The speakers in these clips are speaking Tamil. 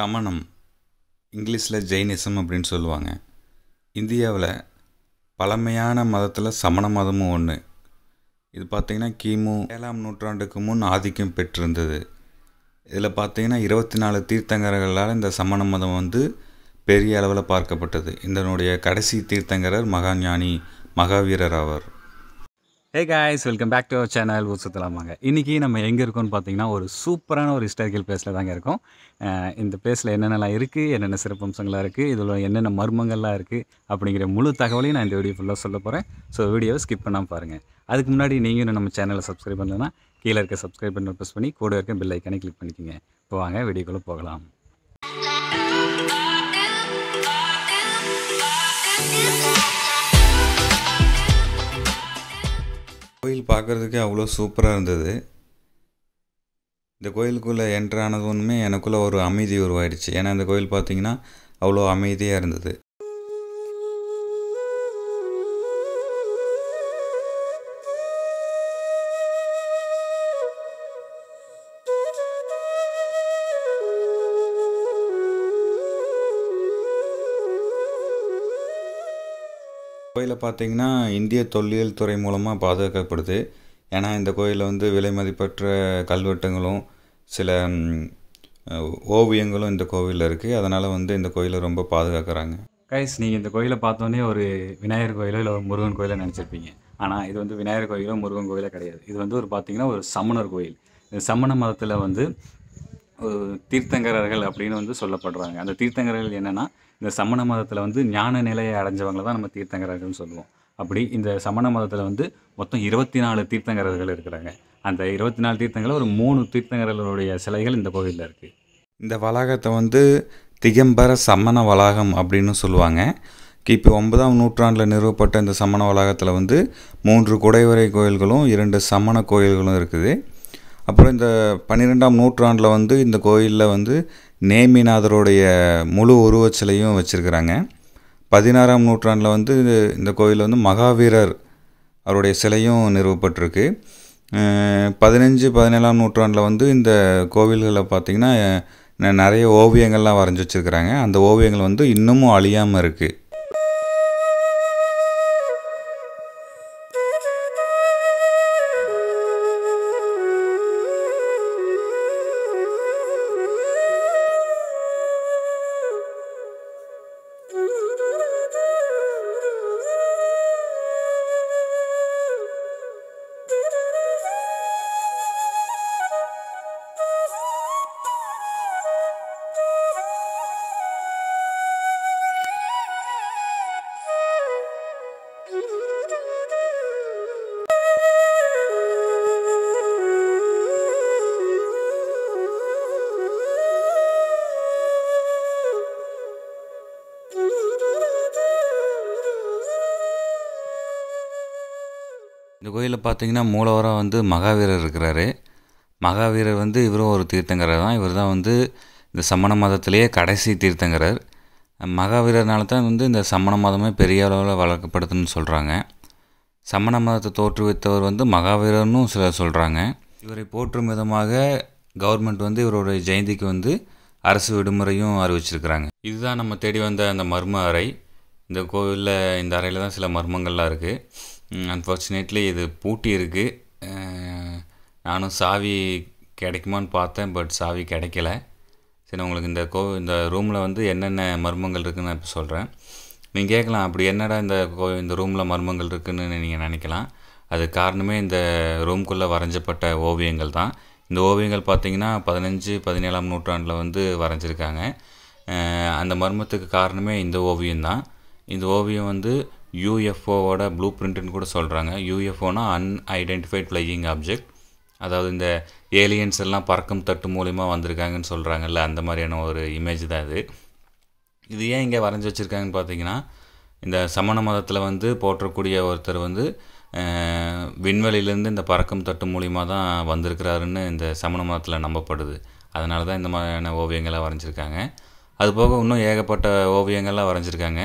சமணம் இங்கிலீஷில் ஜெயினிசம் அப்படின்னு சொல்லுவாங்க இந்தியாவில் பழமையான மதத்தில் சமண மதமும் ஒன்று இது பார்த்திங்கன்னா கிமு ஏழாம் நூற்றாண்டுக்கு முன் ஆதிக்கம் பெற்றிருந்தது இதில் பார்த்திங்கன்னா இருபத்தி நாலு தீர்த்தங்கரர்களால் இந்த சமண மதம் வந்து பெரிய அளவில் பார்க்கப்பட்டது இதனுடைய கடைசி தீர்த்தங்கரர் மகாஞானி மகாவீரர் ஆவார் hey guys welcome back to our channel ஊர் சுத்தலாமாங்க இன்றைக்கி நம்ம எங்கே இருக்கோம்னு பார்த்தீங்கன்னா ஒரு சூப்பரான ஒரு ஹிஸ்டாரிக்கல் பிளேஸில் தாங்க இருக்கும் இந்த பிளேஸில் என்னென்னலாம் இருக்குது என்னென்ன சிறப்பம்சங்களாக இருக்குது இதில் என்னென்ன மர்மங்கள்லாம் இருக்குது அப்படிங்கிற முழு தகவலையும் நான் இந்த வீடியோ ஃபுல்லாக சொல்ல போகிறேன் ஸோ வீடியோவை ஸ்கிப் பண்ணாமல் பாருங்கள் அதுக்கு முன்னாடி நீங்களும் நம்ம சேனலை சப்ஸ்கிரைப் பண்ணலன்னா கீழே இருக்க சப்ஸ்கிரைப் பண்ண ப்ரெஸ் பண்ணி கூட இருக்க பெல் ஐக்கானே கிளிக் பண்ணிக்கோங்க இப்போ வாங்க வீடியோக்குள்ளே போகலாம் பார்க்குறதுக்கே அவ்வளோ சூப்பராக இருந்தது இந்த கோயிலுக்குள்ளே என்ட்ரானது ஒன்றுமே எனக்குள்ளே ஒரு அமைதி உருவாயிடுச்சு ஏன்னா இந்த கோயில் பார்த்திங்கன்னா அவ்வளோ அமைதியாக இருந்தது கோயிலை பார்த்தீங்கன்னா இந்திய தொல்லியல் துறை மூலமாக பாதுகாக்கப்படுது ஏன்னா இந்த கோயிலில் வந்து விலை மதிப்பற்ற கல்வெட்டுங்களும் சில ஓவியங்களும் இந்த கோவிலில் இருக்குது அதனால் வந்து இந்த கோயிலை ரொம்ப பாதுகாக்கிறாங்க கைஸ் நீங்கள் இந்த கோயிலை பார்த்தோன்னே ஒரு விநாயகர் கோயிலோ இல்லை ஒரு முருகன் கோயிலோ நினச்சிருப்பீங்க ஆனால் இது வந்து விநாயகர் கோயிலோ முருகன் கோயிலோ கிடையாது இது வந்து ஒரு பார்த்தீங்கன்னா ஒரு சமணர் கோயில் இந்த சமண மதத்தில் வந்து தீர்த்தங்கரர்கள் அப்படின்னு வந்து சொல்லப்படுறாங்க அந்த தீர்த்தங்கரர்கள் என்னென்னா இந்த சமண மதத்தில் வந்து ஞான நிலையை அடைஞ்சவங்களை தான் நம்ம தீர்த்தங்கரர்கள்னு சொல்லுவோம் அப்படி இந்த சமண மதத்தில் வந்து மொத்தம் இருபத்தி நாலு தீர்த்தங்கரர்கள் இருக்கிறாங்க அந்த இருபத்தி நாலு தீர்த்தங்களில் ஒரு மூணு தீர்த்தங்கரர்களுடைய சிலைகள் இந்த கோவிலில் இருக்குது இந்த வளாகத்தை வந்து திகம்பர சமண வளாகம் அப்படின்னு சொல்லுவாங்க கிபி ஒன்பதாம் நூற்றாண்டில் நிறுவப்பட்ட இந்த சமண வளாகத்தில் வந்து மூன்று குடைவரை கோயில்களும் இரண்டு சமண கோயில்களும் இருக்குது அப்புறம் இந்த பன்னிரெண்டாம் நூற்றாண்டில் வந்து இந்த கோயிலில் வந்து நேமிநாதருடைய முழு உருவச்சிலையும் வச்சுருக்கிறாங்க பதினாறாம் நூற்றாண்டில் வந்து இந்த கோயிலில் வந்து மகாவீரர் அவருடைய சிலையும் நிறுவப்பட்டிருக்கு பதினஞ்சு பதினேழாம் நூற்றாண்டில் வந்து இந்த கோவில்களில் பார்த்திங்கன்னா நிறைய ஓவியங்கள்லாம் வரைஞ்சி வச்சுருக்கிறாங்க அந்த ஓவியங்கள் வந்து இன்னமும் அழியாமல் இருக்குது இந்த கோயிலில் பார்த்தீங்கன்னா மூலவரம் வந்து மகாவீரர் இருக்கிறாரு மகாவீரர் வந்து இவரும் ஒரு தீர்த்தங்கரர் தான் இவர் தான் வந்து இந்த சமண மதத்திலேயே கடைசி தீர்த்தங்கரர் மகாவீரர்னால தான் வந்து இந்த சமண மதமே பெரிய அளவில் வளர்க்கப்படுதுன்னு சொல்கிறாங்க சமண மதத்தை தோற்றுவித்தவர் வந்து மகாவீரர்னு சில சொல்கிறாங்க இவரை போற்றும் விதமாக கவர்மெண்ட் வந்து இவருடைய ஜெயந்திக்கு வந்து அரசு விடுமுறையும் அறிவிச்சிருக்கிறாங்க இதுதான் நம்ம தேடி வந்த அந்த மர்ம அறை இந்த கோவிலில் இந்த அறையில் தான் சில மர்மங்கள்லாம் இருக்குது அன்ஃபார்ச்சுனேட்லி இது பூட்டி இருக்குது நானும் சாவி கிடைக்குமான்னு பார்த்தேன் பட் சாவி கிடைக்கல சரி உங்களுக்கு இந்த கோ இந்த ரூமில் வந்து என்னென்ன மர்மங்கள் இருக்குதுன்னு இப்போ சொல்கிறேன் நீங்கள் கேட்கலாம் அப்படி என்னடா இந்த கோ இந்த ரூமில் மர்மங்கள் இருக்குதுன்னு நீங்கள் நினைக்கலாம் அது காரணமே இந்த ரூம்குள்ளே வரைஞ்சப்பட்ட ஓவியங்கள் தான் இந்த ஓவியங்கள் பார்த்திங்கன்னா பதினஞ்சு பதினேழாம் நூற்றாண்டில் வந்து வரைஞ்சிருக்காங்க அந்த மர்மத்துக்கு காரணமே இந்த ஓவியம் தான் இந்த ஓவியம் வந்து யூஎஃப்ஓவோட ப்ளூ பிரிண்ட்டுன்னு கூட சொல்கிறாங்க யூஎஃப்ஓனா அன்ஐடென்டிஃபைட் ஃப்ளையிங் ஆப்ஜெக்ட் அதாவது இந்த ஏலியன்ஸ் எல்லாம் பறக்கும் தட்டு மூலிமா வந்திருக்காங்கன்னு சொல்கிறாங்கல்ல அந்த மாதிரியான ஒரு இமேஜ் தான் இது இது ஏன் இங்கே வரைஞ்சி வச்சுருக்காங்கன்னு பார்த்தீங்கன்னா இந்த சமண மதத்தில் வந்து போற்றக்கூடிய ஒருத்தர் வந்து விண்வெளியிலேருந்து இந்த பறக்கும் தட்டு மூலிமா தான் வந்திருக்கிறாருன்னு இந்த சமண மதத்தில் நம்பப்படுது அதனால தான் இந்த மாதிரியான ஓவியங்கள்லாம் வரைஞ்சிருக்காங்க அது போக இன்னும் ஏகப்பட்ட ஓவியங்கள்லாம் வரைஞ்சிருக்காங்க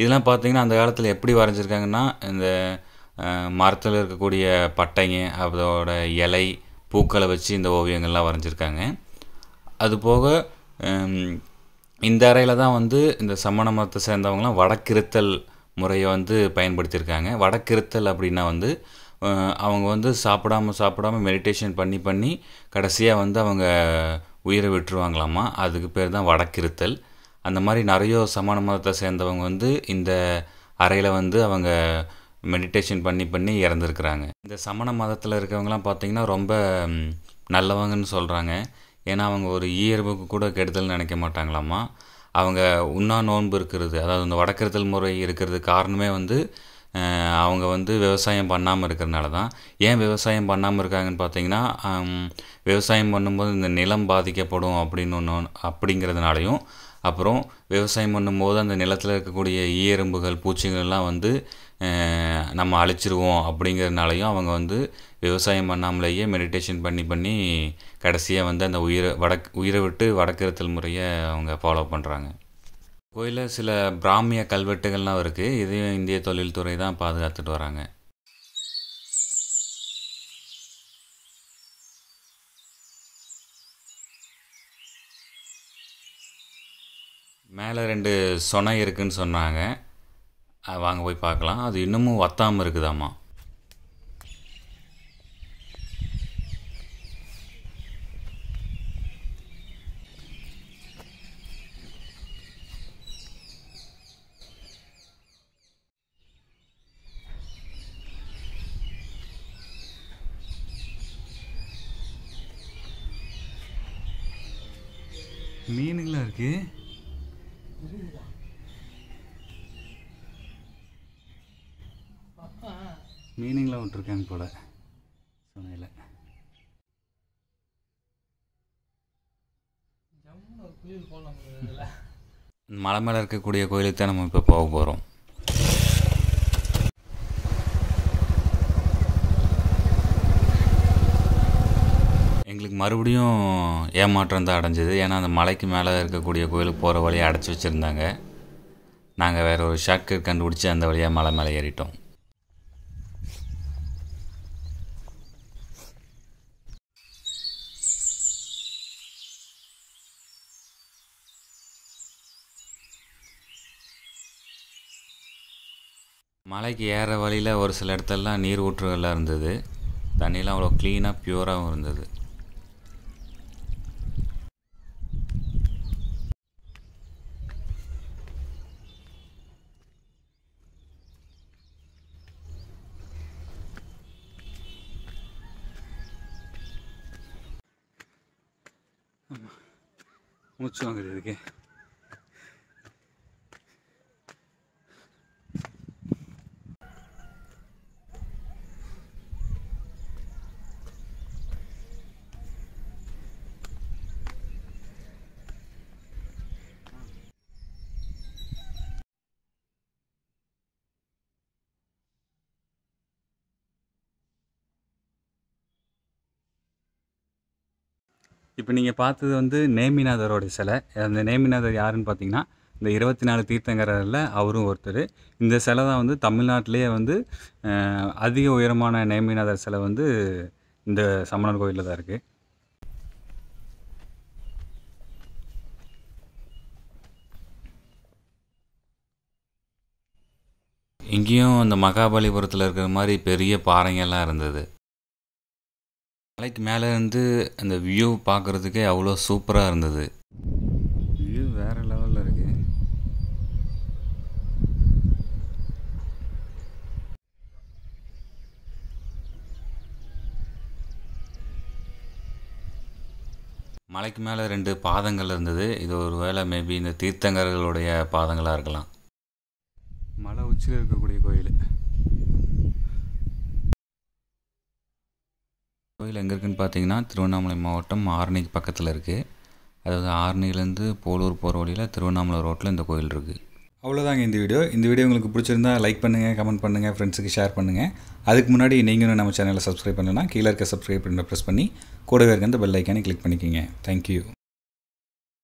இதெல்லாம் பார்த்திங்கன்னா அந்த காலத்தில் எப்படி வரைஞ்சிருக்காங்கன்னா இந்த மரத்தில் இருக்கக்கூடிய பட்டைங்க அதோட இலை பூக்களை வச்சு இந்த ஓவியங்கள்லாம் வரைஞ்சிருக்காங்க அதுபோக இந்த அறையில் தான் வந்து இந்த சமண மதத்தை சேர்ந்தவங்களாம் வடக்கிருத்தல் முறையை வந்து பயன்படுத்தியிருக்காங்க வடக்கிருத்தல் அப்படின்னா வந்து அவங்க வந்து சாப்பிடாம சாப்பிடாம மெடிடேஷன் பண்ணி பண்ணி கடைசியாக வந்து அவங்க உயிரை விட்டுருவாங்களாமா அதுக்கு பேர் தான் வடக்கிருத்தல் அந்த மாதிரி நிறைய சமான மதத்தை சேர்ந்தவங்க வந்து இந்த அறையில் வந்து அவங்க மெடிடேஷன் பண்ணி பண்ணி இறந்துருக்குறாங்க இந்த சமண மதத்தில் இருக்கிறவங்களாம் பார்த்திங்கன்னா ரொம்ப நல்லவங்கன்னு சொல்கிறாங்க ஏன்னா அவங்க ஒரு இயர்புக்கு கூட கெடுதல் நினைக்க மாட்டாங்களாம்மா அவங்க உண்ணா நோன்பு இருக்கிறது அதாவது இந்த வடக்கருத்தல் முறை இருக்கிறது காரணமே வந்து அவங்க வந்து விவசாயம் பண்ணாமல் இருக்கிறனால தான் ஏன் விவசாயம் பண்ணாமல் இருக்காங்கன்னு பார்த்தீங்கன்னா விவசாயம் பண்ணும்போது இந்த நிலம் பாதிக்கப்படும் அப்படின்னு ஒன்று அப்படிங்கிறதுனாலையும் அப்புறம் விவசாயம் பண்ணும்போது அந்த நிலத்தில் இருக்கக்கூடிய ஈயரும்புகள் பூச்சிகள்லாம் வந்து நம்ம அழிச்சிருவோம் அப்படிங்கிறதுனாலையும் அவங்க வந்து விவசாயம் பண்ணாமலேயே மெடிடேஷன் பண்ணி பண்ணி கடைசியாக வந்து அந்த உயிரை வடக் உயிரை விட்டு வடக்கிருத்தல் முறையை அவங்க ஃபாலோ பண்ணுறாங்க கோயிலில் சில பிராமிய கல்வெட்டுகள்லாம் இருக்குது இதையும் இந்திய தொழில்துறை தான் பாதுகாத்துட்டு வராங்க மேலே ரெண்டு சொனை இருக்குதுன்னு சொன்னாங்க வாங்க போய் பார்க்கலாம் அது இன்னமும் வத்தாமல் இருக்குதாம்மா மீனுங்களா இருக்குது மீனிங்லாம் விட்டுருக்காங்க போல சமையல மலை மேலே இருக்கக்கூடிய கோயிலுக்கு தான் நம்ம இப்போ போக போகிறோம் எங்களுக்கு மறுபடியும் ஏமாற்றம் தான் அடைஞ்சது ஏன்னா அந்த மலைக்கு மேலே இருக்கக்கூடிய கோயிலுக்கு போகிற வழியை அடைச்சி வச்சுருந்தாங்க நாங்கள் வேறு ஒரு ஷார்ட்கட் கண்டுபிடிச்சி அந்த வழியாக மலை மேலே ஏறிட்டோம் மலைக்கு ஏற வழியில் ஒரு சில இடத்துலலாம் நீர் ஊற்றுகள்லாம் இருந்தது தண்ணியெலாம் அவ்வளோ க்ளீனாக ப்யூராகவும் இருந்தது மூச்சு வாங்குறதுக்கு இப்போ நீங்கள் பார்த்தது வந்து நேமிநாதரோடைய சிலை அந்த நேமிநாதர் யாருன்னு பார்த்தீங்கன்னா இந்த இருபத்தி நாலு தீர்த்தங்கரில் அவரும் ஒருத்தர் இந்த சிலை தான் வந்து தமிழ்நாட்டிலேயே வந்து அதிக உயரமான நேமிநாதர் சிலை வந்து இந்த சமணர் கோயிலில் தான் இருக்குது இங்கேயும் அந்த மகாபலிபுரத்தில் இருக்கிற மாதிரி பெரிய பாறைங்கள்லாம் இருந்தது மலைக்கு மேலேருந்து அந்த வியூ பார்க்குறதுக்கே அவ்வளோ சூப்பராக இருந்தது வியூ வேறு லெவலில் இருக்கு மலைக்கு மேலே ரெண்டு பாதங்கள் இருந்தது இது ஒரு வேளை மேபி இந்த தீர்த்தங்கர்களுடைய பாதங்களாக இருக்கலாம் மலை உச்சியில் இருக்கக்கூடிய கோயில் எங்கே இருக்குதுன்னு பார்த்தீங்கன்னா திருவண்ணாமலை மாவட்டம் ஆரணிக்கு பக்கத்தில் இருக்குது அதாவது ஆரணிலேருந்து போலூர் போகிற வழியில் திருவண்ணாமலை ரோட்டில் இந்த கோயில் இருக்குது அவ்வளோதாங்க இந்த வீடியோ இந்த வீடியோ உங்களுக்கு பிடிச்சிருந்தா லைக் பண்ணுங்கள் கமெண்ட் பண்ணுங்கள் ஃப்ரெண்ட்ஸுக்கு ஷேர் பண்ணுங்கள் அதுக்கு முன்னாடி நீங்களும் நம்ம சேனலை சப்ஸ்கிரைப் பண்ணலாம் கீழே இருக்க சப்ஸ்கிரைப் பண்ண ப்ரெஸ் பண்ணி கூடவே இருக்க அந்த பெல் ஐக்கானே கிளிக் பண்ணிக்கோங்க தேங்க்யூ